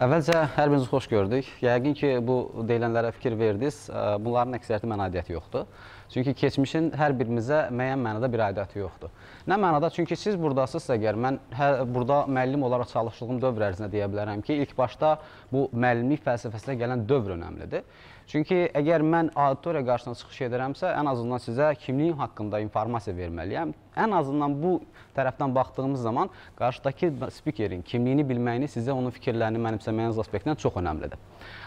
Əvvəlcə hər birinizi xoş gördük. Yəqin ki, bu deyilənlərə fikir verdiniz. Bunların əksəriyyəti mənadiyyəti yoxdur. Çünki keçmişin hər birimizə müəyyən mənada bir aidiyyəti yoxdur. Nə mənada? Çünki siz buradasınızsa əgər, mən hər, burada müəllim olaraq çalışdığım dövr ərzində deyə bilərəm ki, ilk başda bu müəllimlik fəlsəfəsinə gələn dövr önəmlidir. Çünki əgər mən auditoriya qarşısına çıxış edirəmsə, ən azından sizə kimliyim haqqında informasiya verməliyəm. Ən azından bu tərəfdən baxdığımız zaman qarşıdakı spikerin kimliyini bilməyini, sizə onun fikirlərini mənimsəməyiniz aspektindən çox önəmlidir.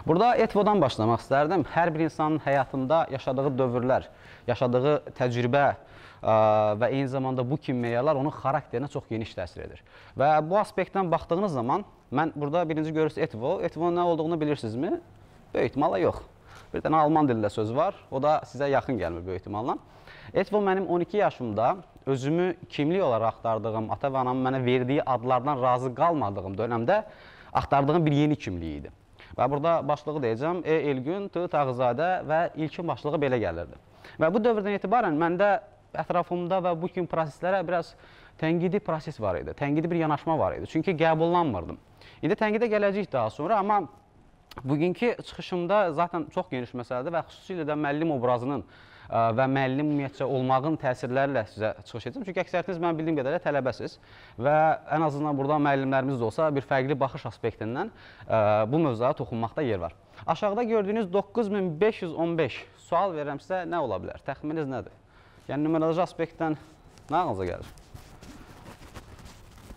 Burada etvodan başlamaq istərdim. Hər bir insanın həyatında yaşadığı dövrlər, yaşadığı təcrübə, e, və eyni zamanda bu kimi meyarlar onun xarakterinə çox geniş təsir edir. Və bu aspektdən baxdığınız zaman mən burada birinci görürsünüz etvo. Etvonun nə olduğunu bilirsinizmi? Böyük ehtimalla yox. Bir dənə alman dilində söz var. O da sizə yaxın gəlmir böyük ehtimalla. Etvo mənim 12 yaşımda özümü kimlik olaraq axtardığım, ata və anamın mənə verdiyi adlardan razı qalmadığım dönəmdə axtardığım bir yeni kimlik idi. Və burada başlığı deyəcəm, E Elgün, T Tağızadə və ilkin başlığı belə gəlirdi. Və bu dövrdən etibarən məndə ətrafımda və bu kimi proseslərə biraz tənqidi proses var idi. Tənqidi bir yanaşma var idi. Çünki qəbullanmırdım. İndi tənqidə gələcəyik daha sonra, amma Bugünkü çıxışımda zaten çox geniş məsələdir və xüsusilə də müəllim obrazının e, və müəllim ümumiyyətcə olmağın təsirləri ilə sizə çıxış edəcəm. Çünki əksəriyyətiniz mən bildiyim qədərlə tələbəsiz və ən azından burada müəllimlərimiz də olsa bir fərqli baxış aspektindən e, bu mövzulara toxunmaqda yer var. Aşağıda gördüyünüz 9515 sual verirəm sizə nə ola bilər? Təxmininiz nədir? Yəni nümeroloji aspektdən nə ağınıza gəlir?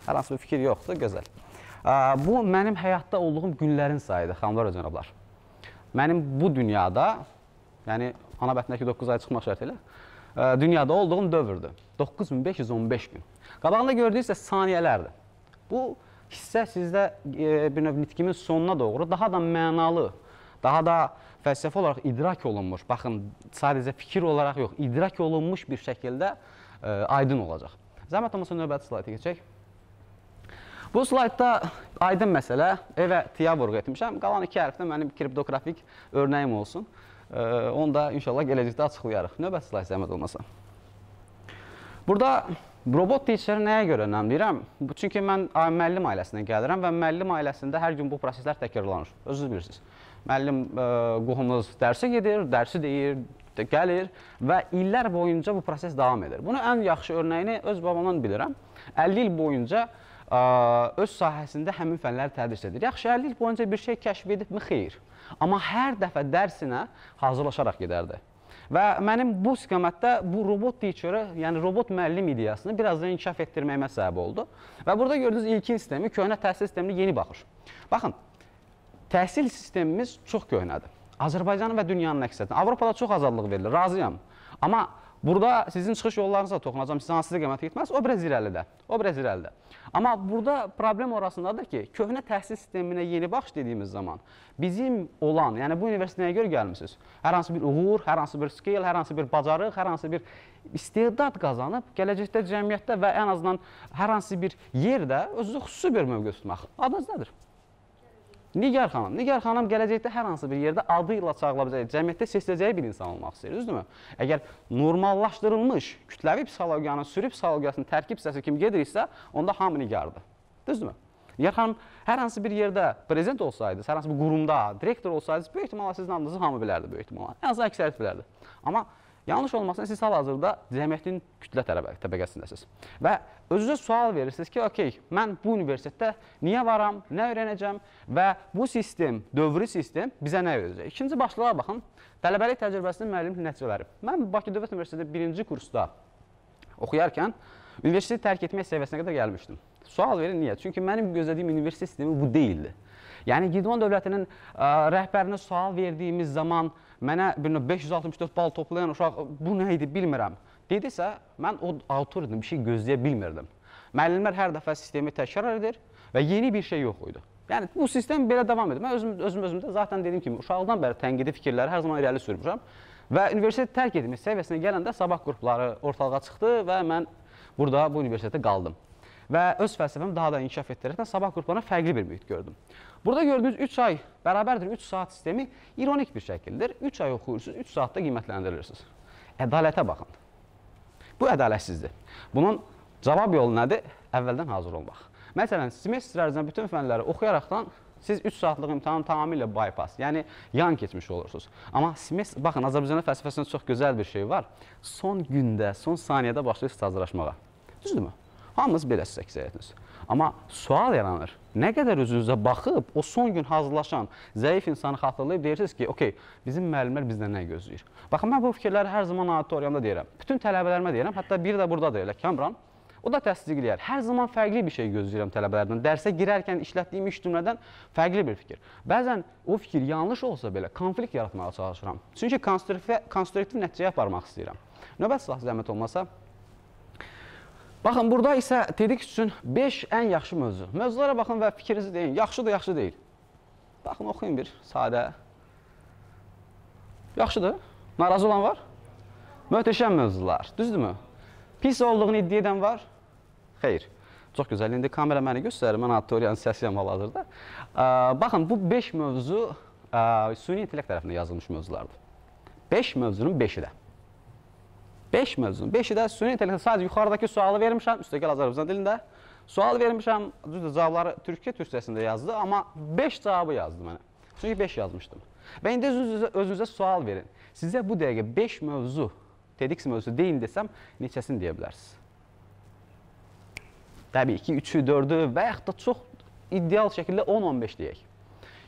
Hər hansı bir fikir yoxdur, gözəl. Bu mənim həyatda olduğum günlərin sayıdır, xanımlar və cənablar. Mənim bu dünyada, yəni ana bətnindəki 9 ay çıxmaq şərt elə, dünyada olduğum dövrdür. 9515 gün. Qabağında gördüyünüz isə saniyələrdir. Bu hissə sizdə e, bir növ nitqimin sonuna doğru daha da mənalı, daha da fəlsəfə olaraq idrak olunmuş, baxın, sadəcə fikir olaraq yox, idrak olunmuş bir şəkildə ə, e, aydın olacaq. Zəhmət olmasa növbəti slayda keçək. Bu slaydda aydın məsələ evə tiya vurğu etmişəm. Qalan iki hərfdə mənim kriptografik örnəyim olsun. E, onu da inşallah gələcəkdə açıqlayarıq. Növbəti slayd zəhmət olmasa. Burada robot teacher nəyə görə önəmləyirəm? Çünki mən müəllim ailəsindən gəlirəm və müəllim ailəsində hər gün bu proseslər təkrarlanır. Özünüz bilirsiniz. Müəllim e, qohumunuz dərsə gedir, dərsi deyir, gəlir və illər boyunca bu proses davam edir. Bunu ən yaxşı örnəyini öz babamdan bilirəm. 50 il boyunca öz sahəsində həmin fənləri tədris edir. Yaxşı, 50 il boyunca bir şey kəşf edibmi? Xeyr. Amma hər dəfə dərsinə hazırlaşaraq gedərdi. Və mənim bu istiqamətdə bu robot teacher-ı, yəni robot müəllim ideyasını biraz da inkişaf etdirməyimə səbəb oldu. Və burada gördüyünüz ilkin sistemi, köhnə təhsil sisteminə yeni baxır. Baxın, təhsil sistemimiz çox köhnədir. Azərbaycanın və dünyanın əksəsinə. Avropada çox azadlıq verilir, razıyam. Amma Burada sizin çıxış yollarınıza toxunacam. Sizə hansı istiqamətə getməlisiniz? O biraz irəlidə. O biraz irəlidə. Amma burada problem orasındadır ki, köhnə təhsil sisteminə yeni baxış dediyimiz zaman bizim olan, yəni bu universitetə görə gəlmisiniz. Hər hansı bir uğur, hər hansı bir skill, hər hansı bir bacarıq, hər hansı bir istedad qazanıb gələcəkdə cəmiyyətdə və ən azından hər hansı bir yerdə özünüzü xüsusi bir mövqe tutmaq adınız nədir? Nigar xanım, Nigar xanım gələcəkdə hər hansı bir yerdə adı ilə çağrıla biləcək, cəmiyyətdə seçiləcəyi bir insan olmaq istəyir, düzdürmü? Əgər normallaşdırılmış kütləvi psixologiyanın sürü psixologiyasının tərkib hissəsi kimi gediriksə, onda hamı Nigardır. Düzdürmü? Nigar xanım hər hansı bir yerdə prezident olsaydınız, hər hansı bir qurumda direktor olsaydınız, böyük ehtimalla sizin adınızı hamı bilərdi böyük ehtimalla. Ən yəni azı əksəriyyət bilərdi. Amma Yanlış olmasın, siz hal-hazırda cəmiyyətin kütlə təbəqəsindəsiniz. Və özünüzə sual verirsiniz ki, okey, mən bu universitetdə niyə varam, nə öyrənəcəm və bu sistem, dövrü sistem bizə nə öyrədəcək? İkinci başlığa baxın, tələbəlik təcrübəsinin müəllimlik nəticələri. Mən Bakı Dövlət Universitetində birinci kursda oxuyarkən Universiteti tərk etmək səviyyəsinə qədər gəlmişdim. Sual verin niyə? Çünki mənim gözlədiyim universitet sistemi bu deyildi. Yəni Gidon dövlətinin ə, e, rəhbərinə sual verdiyimiz zaman mənə 564 bal toplayan uşaq bu nə idi bilmirəm dedisə, mən o autor idim, bir şey gözləyə bilmirdim. Müəllimlər hər dəfə sistemi təkrar edir və yeni bir şey yox idi. Yəni bu sistem belə davam edir. Mən özüm özüm özümdə zaten dediyim kimi uşaqlıqdan bəri tənqidi fikirləri hər zaman irəli sürmüşəm və universitet tərk edilmiş səviyyəsinə gələndə sabah qrupları ortalığa çıxdı və mən Burada bu universitetdə qaldım. Və öz fəlsəfəmi daha da inkişaf etdirərkən sabah qruplarına fərqli bir mühit gördüm. Burada gördüyünüz 3 ay bərabərdir 3 saat sistemi ironik bir şəkildir. 3 ay oxuyursunuz, 3 saatda qiymətləndirirsiniz. Ədalətə baxın. Bu ədalətsizdir. Bunun cavab yolu nədir? Əvvəldən hazır olmaq. Məsələn, semestr ərzində bütün fənləri oxuyaraqdan siz 3 saatlıq imtahanı tamamilə bypass, yəni yan keçmiş olursunuz. Amma semestr, baxın, Azərbaycanın fəlsəfəsində çox gözəl bir şey var. Son gündə, son saniyədə başlayırsınız hazırlaşmağa. Düzdürmü? Hamınız beləsiz əksəriyyətiniz. Amma sual yaranır. Nə qədər özünüzə baxıb o son gün hazırlaşan zəif insanı xatırlayıb deyirsiniz ki, okey, bizim müəllimlər bizdən nə gözləyir? Baxın, mən bu fikirləri hər zaman auditoriyamda deyirəm. Bütün tələbələrimə deyirəm, hətta biri də buradadır elə Kəmran. O da təsdiqləyər. Hər zaman fərqli bir şey gözləyirəm tələbələrdən. Dərsə girərkən işlətdiyim iş cümlədən fərqli bir fikir. Bəzən o fikir yanlış olsa belə konflikt yaratmağa çalışıram. Çünki konstruktiv nəticəyə aparmaq istəyirəm. Növbət silah zəhmət olmasa, Baxın, burada isə TEDx üçün 5 ən yaxşı mövzu. Mövzulara baxın və fikrinizi deyin. Yaxşıdır, yaxşı deyil. Baxın, oxuyun bir sadə. Yaxşıdır. Narazı olan var? Möhtəşəm mövzular, düzdürmü? Pis olduğunu iddia edən var? Xeyr. Çox gözəl. İndi kamera məni göstərir. Mən auditoriyanın səsiyəm hal-hazırda. Baxın, bu 5 mövzu suni intellekt tərəfindən yazılmış mövzulardır. 5 məvzunun 5-i də. 5 mövzun. 5-i də süni intellektdə sadəcə yuxarıdakı sualı vermişəm, üstəgəl Azərbaycan dilində. Sual vermişəm, düzdür, cavabları türkçə türkçəsində yazdı, amma 5 cavabı yazdı mənə. Çünki 5 yazmışdım. Və indi özünüzə, özünüzə sual verin. Sizə bu dəqiqə 5 mövzu, TEDx mövzusu deyin desəm, neçəsini deyə bilərsiniz? Təbii ki, 3-ü, 4-ü və yaxud da çox ideal şəkildə 10-15 deyək.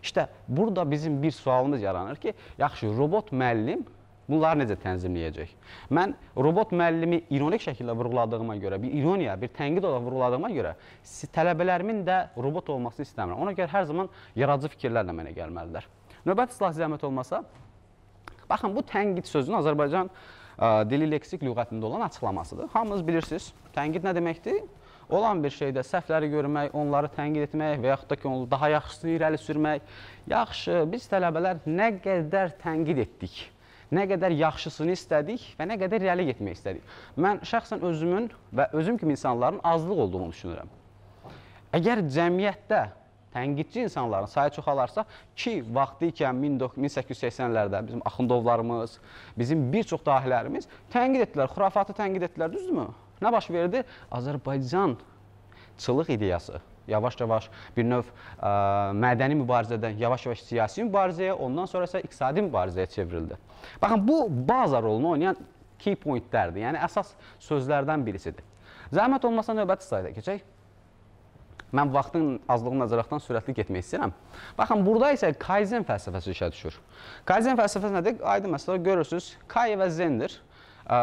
İşte burada bizim bir sualımız yaranır ki, yaxşı, robot müəllim bunları necə tənzimləyəcək? Mən robot müəllimi ironik şəkildə vurğuladığıma görə, bir ironiya, bir tənqid olaraq vurğuladığıma görə tələbələrimin də robot olmasını istəmirəm. Ona görə hər zaman yaradıcı fikirlərlə mənə gəlməlidirlər. Növbət islahi zəhmət olmasa, baxın bu tənqid sözünün Azərbaycan ə, dili leksik lüğətində olan açıqlamasıdır. Hamınız bilirsiniz, tənqid nə deməkdir? olan bir şeydə səhvləri görmək, onları tənqid etmək və yaxud da ki, onu daha yaxşısını irəli sürmək. Yaxşı, biz tələbələr nə qədər tənqid etdik? nə qədər yaxşısını istədik və nə qədər irəli getmək istədik. Mən şəxsən özümün və özüm kimi insanların azlıq olduğunu düşünürəm. Əgər cəmiyyətdə tənqidçi insanların sayı çoxalarsa ki, vaxtı ikən 1880-lərdə bizim Axundovlarımız, bizim bir çox dahilərimiz tənqid etdilər, xurafatı tənqid etdilər, düzdürmü? Nə baş verdi? Azərbaycançılıq ideyası yavaş-yavaş bir növ ə, e, mədəni mübarizədən yavaş-yavaş siyasi mübarizəyə, ondan sonra isə iqtisadi mübarizəyə çevrildi. Baxın, bu baza rolunu oynayan key pointlərdir, yəni əsas sözlərdən birisidir. Zəhmət olmasa növbəti sayda keçək. Mən vaxtın azlığını nəzərəqdən sürətli getmək istəyirəm. Baxın, burada isə Kaizen fəlsəfəsi işə düşür. Kaizen fəlsəfəsi nədir? Aydın məsələ görürsünüz, Kai və Zendir. Ə,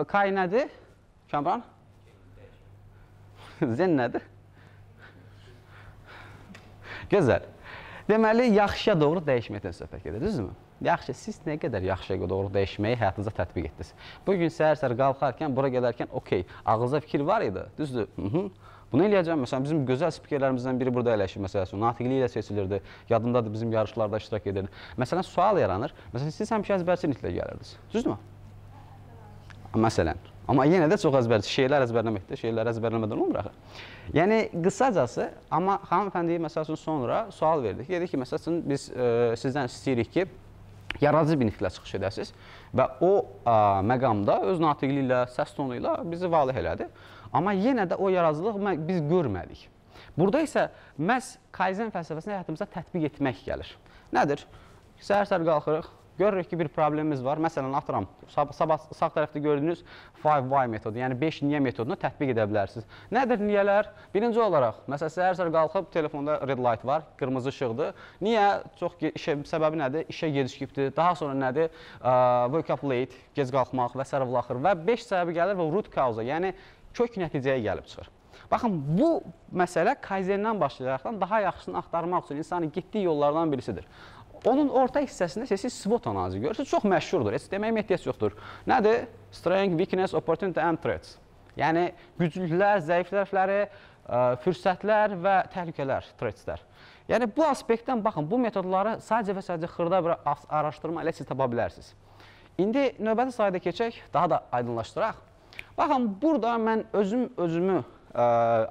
e, Kai nədir? Kəmran? Zen nədir? Gözəl. Deməli, yaxşıya doğru dəyişməkdən söhbət gedir, düzdürmü? Yaxşı, siz nə qədər yaxşıya doğru dəyişməyi həyatınıza tətbiq etdiniz? Bu gün səhər-səhər qalxarkən, bura gələrkən, okey, ağınıza fikir var idi, düzdür? Hı -hı. Bunu eləyəcəm. Məsələn, bizim gözəl spikerlərimizdən biri burada əyləşir məsələsi. Natiqliyi ilə seçilirdi. Yadımdadır bizim yarışlarda iştirak edirdi. Məsələn, sual yaranır. Məsələn, siz həmişə əzbərçiliklə gəlirdiniz. Düzdürmü? Məsələn, Amma yenə də çox əzbər, şeylər əzbərləməkdə, şeyləri əzbərləmədən olmur axı. Yəni qısacası, amma xanımfəndiyə məsəl üçün sonra sual verdik. Dedi ki, məsəl üçün biz ə, e, sizdən istəyirik ki, yaradıcı bir nitqlə çıxış edəsiniz və o ə, e, məqamda öz natiqli ilə, səs tonu ilə bizi valeh elədi. Amma yenə də o yaradıcılıq biz görmədik. Burada isə məhz Kaizen fəlsəfəsini həyatımıza tətbiq etmək gəlir. Nədir? Səhər-səhər qalxırıq, Görürük ki, bir problemimiz var. Məsələn, atıram, sabah sağ tərəfdə gördüyünüz 5Y metodu, yəni 5 niyə metodunu tətbiq edə bilərsiniz. Nədir niyələr? Birinci olaraq, məsələn, səhər-səhər qalxıb telefonda red light var, qırmızı işıqdır. Niyə? Çox işə, səbəbi nədir? İşə gecikibdir. Daha sonra nədir? Wake up late, gec qalxmaq və sərv axır və 5 səbəbi gəlir və root cause, yəni kök nəticəyə gəlib çıxır. Baxın, bu məsələ Kaizen-dən başlayaraq daha yaxşısını axtarmaq üçün insanın getdiyi yollardan birisidir. Onun orta hissəsində siz SWOT analizi görürsünüz. Çox məşhurdur. Heç deməyə ehtiyac yoxdur. Nədir? Strength, weakness, opportunity and threats. Yəni güclüklər, zəif tərəfləri, e, fürsətlər və təhlükələr, threatslər. Yəni bu aspektdən baxın, bu metodları sadəcə və sadəcə xırda bir araşdırma ilə siz tapa bilərsiniz. İndi növbəti sayda keçək, daha da aydınlaşdıraq. Baxın, burada mən özüm özümü ə, e,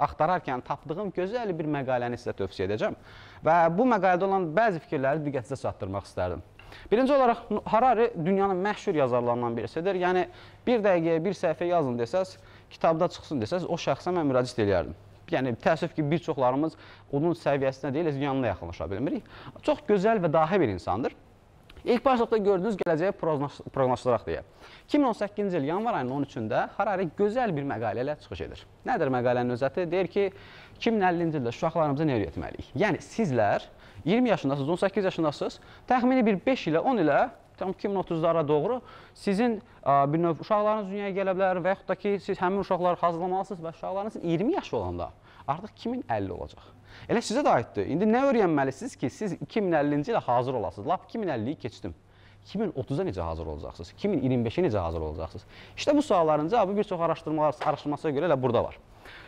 axtararkən tapdığım gözəl bir məqaləni sizə tövsiyə edəcəm və bu məqalədə olan bəzi fikirləri diqqətinizə çatdırmaq istərdim. Birinci olaraq Harari dünyanın məşhur yazarlarından birisidir. Yəni bir dəqiqəyə bir səhifə yazın desəz, kitabda çıxsın desəz, o şəxsə mən müraciət edərdim. Yəni təəssüf ki, bir çoxlarımız onun səviyyəsinə deyil, yanına yaxınlaşa bilmirik. Çox gözəl və dahi bir insandır. İlk başlıqda gördünüz gələcəyə proqnozlaşdıraq deyə. 2018-ci il yanvar ayının 13-də Harari gözəl bir məqalə ilə çıxış edir. Nədir məqalənin özəti? Deyir ki, 2050-ci ildə uşaqlarımıza nə öyrətməliyik? Yəni sizlər 20 yaşındasınız, 18 yaşındasınız, təxmini bir 5 ilə 10 ilə tam 2030-lara doğru sizin bir növ uşaqlarınız dünyaya gələ bilər və yaxud da ki, siz həmin uşaqları hazırlamalısınız və uşaqlarınız 20 yaş olanda artıq 2050 olacaq. Elə sizə də aiddir. İndi nə öyrənməlisiniz ki, siz 2050-ci ilə hazır olasınız? Lap 2050-yi keçdim. 2030-a necə hazır olacaqsınız? 2025-ə necə hazır olacaqsınız? İşte bu sualların cavabı bir çox araşdırmalar araşdırmasına görə elə burada var.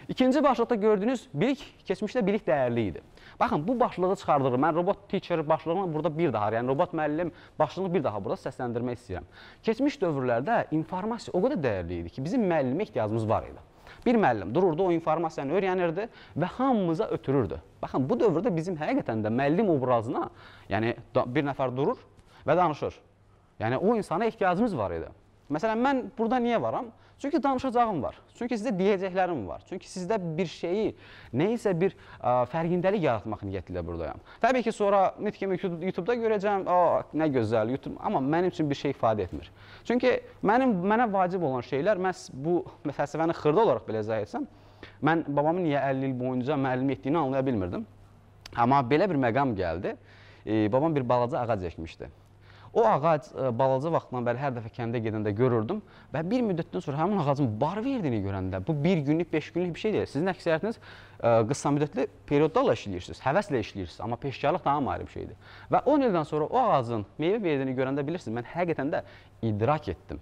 İkinci başlıqda gördüyünüz bilik, keçmişdə bilik dəyərli idi. Baxın, bu başlığı çıxardırım. Mən robot teacher başlığını burada bir daha, yəni robot müəllim başlığını bir daha burada səsləndirmək istəyirəm. Keçmiş dövrlərdə informasiya o qədər dəyərli idi ki, bizim müəllimə ehtiyacımız var idi. Bir müəllim dururdu, o informasiyanı öyrənirdi və hamımıza ötürürdü. Baxın, bu dövrdə bizim həqiqətən də müəllim obrazına, yəni bir nəfər durur və danışır. Yəni o insana ehtiyacımız var idi. Məsələn, mən burada niyə varam? Çünki danışacağım var. Çünki sizə deyəcəklərim var. Çünki sizdə bir şeyi, nəyisə bir ə, fərqindəlik yaratmaq niyyəti ilə buradayam. Təbii ki, sonra nitqimi YouTube-da görəcəm. A, nə gözəl YouTube. Amma mənim üçün bir şey ifadə etmir. Çünki mənim mənə vacib olan şeylər məhz bu fəlsəfəni xırda olaraq belə izah etsəm, mən babamın niyə 50 il boyunca müəllim etdiyini anlaya bilmirdim. Amma belə bir məqam gəldi. E, babam bir balaca ağac əkmişdi. O ağac ə, e, balaca vaxtdan bəri hər dəfə kəndə gedəndə görürdüm və bir müddətdən sonra həmin ağacın bar verdiyini görəndə bu bir günlük, beş günlük bir şey deyil. Sizin əksəriyyətiniz ə, e, qısa müddətli periodlarla işləyirsiniz, həvəslə işləyirsiniz, amma peşkarlıq daha ayrı bir şeydir. Və 10 ildən sonra o ağacın meyvə verdiyini görəndə bilirsiniz, mən həqiqətən də idrak etdim.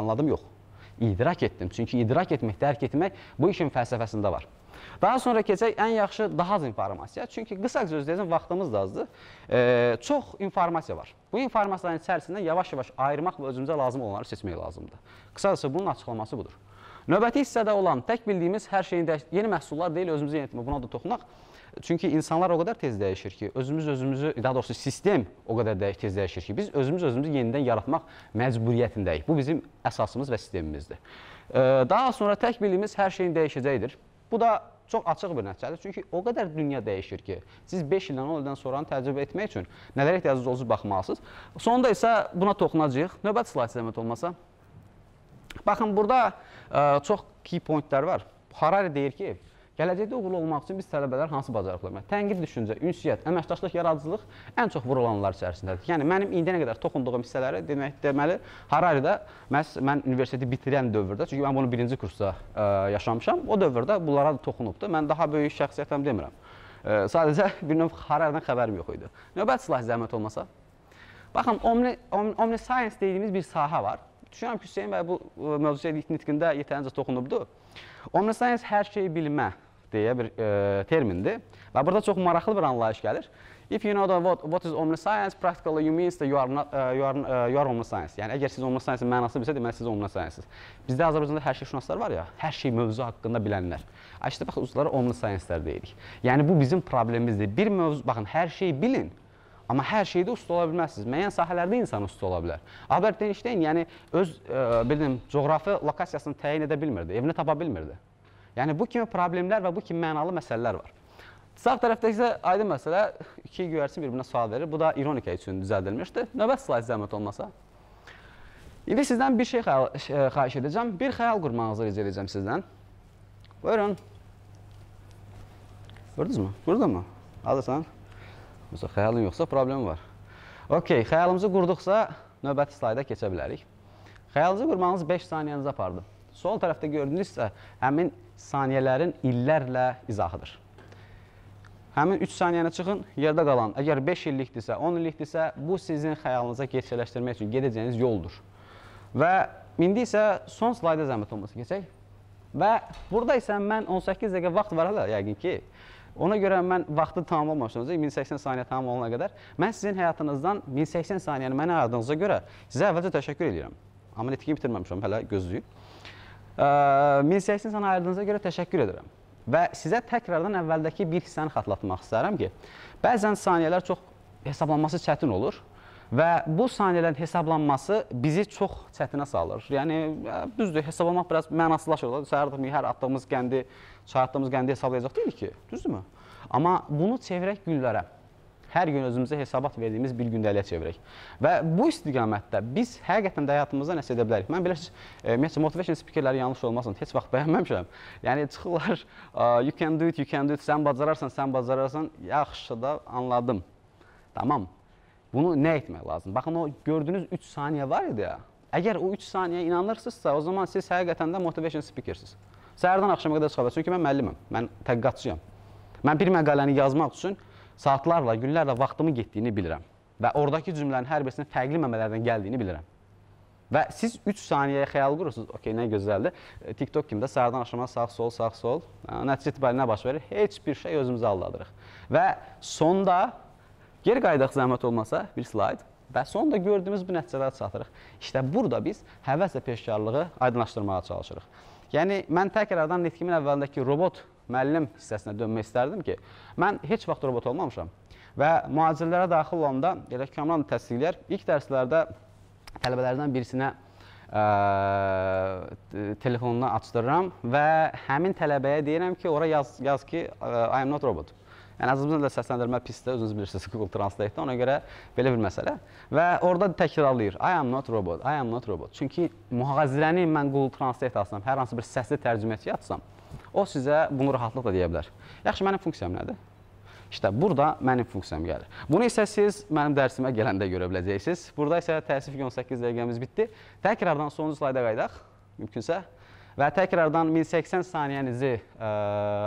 Anladım yox. İdrak etdim. Çünki idrak etmək, dərk etmək bu işin fəlsəfəsində var. Daha sonra keçək ən yaxşı daha az informasiya. Çünki qısa söz deyəcəm, vaxtımız da azdır. E, çox informasiya var. Bu informasiyaların içərisindən yavaş-yavaş ayırmaq və özümüzə lazım olanları seçmək lazımdır. Qısası bunun açıqlaması budur. Növbəti hissədə olan tək bildiyimiz hər şeyin yeni məhsullar deyil, özümüzü yenitmə. Buna da toxunaq. Çünki insanlar o qədər tez dəyişir ki, özümüz özümüzü, daha doğrusu sistem o qədər dəy tez dəyişir ki, biz özümüz özümüzü yenidən yaratmaq məcburiyyətindəyik. Bu bizim əsasımız və sistemimizdir. E, daha sonra tək bildiyimiz hər şeyin dəyişəcəyidir. Bu da çox açıq bir nəticədir. Çünki o qədər dünya dəyişir ki, siz 5 ildən 10 ildən sonra təcrübə etmək üçün nələrə ehtiyacınız olsun baxmalısınız. Sonda isə buna toxunacağıq. Növbət slayd zəhmət olmasa. Baxın, burada ə, e, çox key pointlər var. Harari deyir ki, Gələcəkdə uğurlu olmaq üçün biz tələbələr hansı bacarıqlar? Tənqid düşüncə, ünsiyyət, əməkdaşlıq, yaradıcılıq ən çox vurulanlar içərisindədir. Yəni mənim indiyənə qədər toxunduğum hissələri demək deməli Harari-də məhz mən universiteti bitirən dövrdə, çünki mən bunu 1-ci kursda ə, e, yaşamışam. O dövrdə bunlara da toxunubdu. Mən daha böyük şəxsiyyətəm demirəm. Ə, e, sadəcə bir növ Harari-dən xəbərim yox idi. Növbəti slayt zəhmət olmasa. Baxın, omni, omni, omni science dediyimiz bir sahə var düşünürəm ki, Hüseyn bəy bu e, mövzuya nitqində yetərincə toxunubdu. Omniscience hər şeyi bilmə deyə bir e, termindir. Və burada çox maraqlı bir anlayış gəlir. If you know the what, what is omniscience, practically you means that you are not uh, you are uh, you are omniscience. Yəni əgər siz omniscience-in mənasını bilsə, deməli siz omniscience-siz. Bizdə Azərbaycanda hər şey şünaslar var ya, hər şey mövzu haqqında bilənlər. Açdı bax uzlara omniscience-lər deyirik. Yəni bu bizim problemimizdir. Bir mövzu baxın, hər şeyi bilin, Amma hər şeydə usta ola bilməzsiniz. Müəyyən sahələrdə insan usta ola bilər. Albert Einstein yəni öz ə, e, bildim coğrafi lokasiyasını təyin edə bilmirdi, evini tapa bilmirdi. Yəni bu kimi problemlər və bu kimi mənalı məsələlər var. Sağ tərəfdə isə aydın məsələ iki güvərçin bir-birinə sual verir. Bu da ironika üçün düzəldilmişdir. Növbət slayt zəhmət olmasa. İndi sizdən bir şey e, xahiş edəcəm. Bir xəyal qurmağınızı rica edəcəm sizdən. Buyurun. Gördünüz mü? Qurdun mu? Hazırsan? Məsələn, xəyalın yoxsa problem var. Okey, xəyalımızı qurduqsa növbəti slayda keçə bilərik. Xəyalınızı qurmağınız 5 saniyənizi apardı. Sol tərəfdə gördüyünüz isə həmin saniyələrin illərlə izahıdır. Həmin 3 saniyəni çıxın, yerdə qalan, əgər 5 illikdirsə, 10 illikdirsə, bu sizin xəyalınıza gerçəkləşdirmək üçün gedəcəyiniz yoldur. Və indi isə son slayda zəhmət olmasa keçək. Və burada isə mən 18 dəqiqə vaxt var hələ yəqin ki. Ona görə mən vaxtı tamamlamamışdım. 1080 saniyə tamam olana qədər mən sizin həyatınızdan 1080 saniyəni mənə ayırdığınıza görə sizə əvvəlcə təşəkkür edirəm. Amma nitqi bitirməmişəm, hələ gözləyirəm. 1800 sənə ayırdığınıza görə təşəkkür edirəm. Və sizə təkrardan əvvəldəki bir hissəni xatlatmaq istəyirəm ki, bəzən saniyələr çox hesablanması çətin olur və bu saniyələrin hesablanması bizi çox çətinə salır. Yəni, düzdür, hesablamaq biraz mənasızlaşır. Səhərdir, hər atdığımız qəndi, çay atdığımız qəndi hesablayacaq deyil ki, düzdür mü? Amma bunu çevirək günlərə hər gün özümüzə hesabat verdiyimiz bir gündəliyə çevirək. Və bu istiqamətdə biz həqiqətən də həyatımızda nəsə edə bilərik. Mən belə e, ümumiyyətlə motivation speakerləri yanlış olmasın, heç vaxt bəyənməmişəm. Yəni çıxırlar, you can do it, you can do it, sən bacararsan, sən bacararsan, yaxşı da anladım. Tamam. Bunu nə etmək lazım? Baxın o gördüyünüz 3 saniyə var idi ya. Əgər o 3 saniyəyə inanırsınızsa, o zaman siz həqiqətən də motivation speakersiniz. Səhərdən axşama qədər çıxabilirsiniz. Çünki mən müəlliməm, mən təqqatçıyam. Mən bir məqaləni yazmaq üçün saatlarla, günlərlə vaxtımın getdiyini bilirəm və oradakı cümlənin hər birisinin fərqli məmələrdən gəldiyini bilirəm. Və siz 3 saniyəyə xəyal qurursunuz. Okey, nə gözəldir. E, TikTok kimi də sağdan aşağı, sağ, sol, sağ, sol. E, nəticə itibarilə nə baş verir? Heç bir şey özümüzü aldadırıq. Və sonda geri qayıdaq zəhmət olmasa bir slayd və sonda gördüyümüz bu nəticələrə çatırıq. İşte burada biz həvəslə peşkarlığı aydınlaşdırmağa çalışırıq. Yəni mən təkrardan nitqimin əvvəlindəki robot müəllim hissəsinə dönmək istərdim ki, mən heç vaxt robot olmamışam və mühacirlərə daxil olanda, elə ki, Kamran təsdiqləyər, ilk dərslərdə tələbələrdən birisinə ə, telefonunu açdırıram və həmin tələbəyə deyirəm ki, ora yaz, yaz ki, I am not robot. Yəni, azımızın da səsləndirmə pisdə, özünüz bilirsiniz, Google Translate-də, ona görə belə bir məsələ. Və orada təkrarlayır, I am not robot, I am not robot. Çünki mühazirəni mən Google Translate atsam, hər hansı bir səsli tərcüməçi atsam, o sizə bunu rahatlıqla deyə bilər. Yaxşı, mənim funksiyam nədir? İşte burada mənim funksiyam gəlir. Bunu isə siz mənim dərsimə gələndə görə biləcəksiniz. Burada isə təəssüf ki, 18 dəqiqəmiz bitdi. Təkrardan sonuncu slayda qayıdaq, mümkünsə. Və təkrardan 1080 saniyənizi ə, e,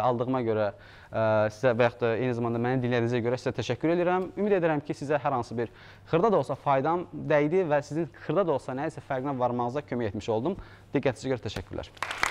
aldığıma görə ə, e, sizə və yaxud da eyni zamanda məni dinlədiyinizə görə sizə təşəkkür edirəm. Ümid edirəm ki, sizə hər hansı bir xırda da olsa faydam dəydi və sizin xırda da olsa nəyisə fərqinə varmağınıza kömək etmiş oldum. Diqqətinizə görə təşəkkürlər.